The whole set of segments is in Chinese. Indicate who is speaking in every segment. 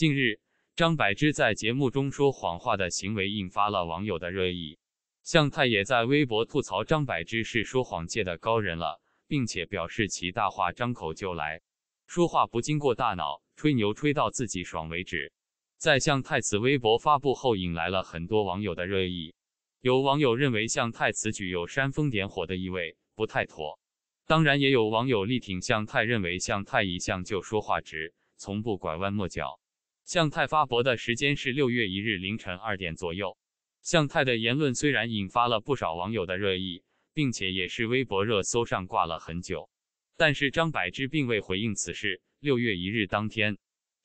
Speaker 1: 近日，张柏芝在节目中说谎话的行为引发了网友的热议。向太也在微博吐槽张柏芝是说谎界的高人了，并且表示其大话张口就来，说话不经过大脑，吹牛吹到自己爽为止。在向太此微博发布后，引来了很多网友的热议。有网友认为向太此举有煽风点火的意味，不太妥。当然，也有网友力挺向太，认为向太一向就说话直，从不拐弯抹角。向太发博的时间是六月一日凌晨二点左右。向太的言论虽然引发了不少网友的热议，并且也是微博热搜上挂了很久，但是张柏芝并未回应此事。六月一日当天，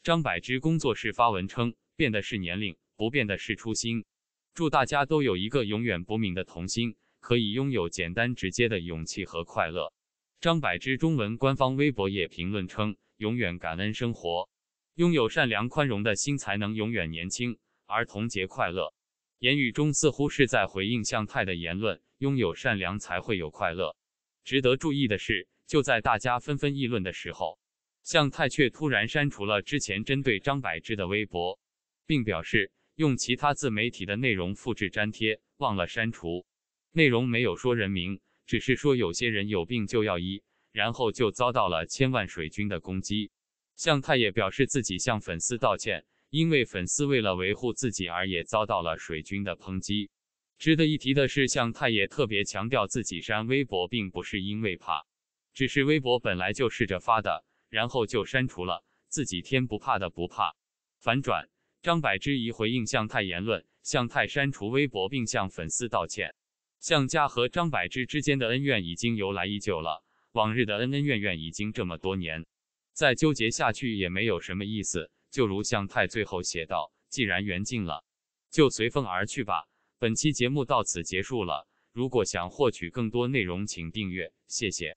Speaker 1: 张柏芝工作室发文称：“变的是年龄，不变的是初心。祝大家都有一个永远不泯的童心，可以拥有简单直接的勇气和快乐。”张柏芝中文官方微博也评论称：“永远感恩生活。”拥有善良宽容的心，才能永远年轻。儿童节快乐！言语中似乎是在回应向太的言论：拥有善良才会有快乐。值得注意的是，就在大家纷纷议论的时候，向太却突然删除了之前针对张柏芝的微博，并表示用其他自媒体的内容复制粘贴，忘了删除。内容没有说人名，只是说有些人有病就要医，然后就遭到了千万水军的攻击。向太也表示自己向粉丝道歉，因为粉丝为了维护自己而也遭到了水军的抨击。值得一提的是，向太也特别强调自己删微博并不是因为怕，只是微博本来就试着发的，然后就删除了。自己天不怕的不怕。反转，张柏芝一回应向太言论，向太删除微博并向粉丝道歉。向家和张柏芝之间的恩怨已经由来已久了，往日的恩恩怨怨已经这么多年。再纠结下去也没有什么意思。就如向太最后写道：“既然缘尽了，就随风而去吧。”本期节目到此结束了。如果想获取更多内容，请订阅，谢谢。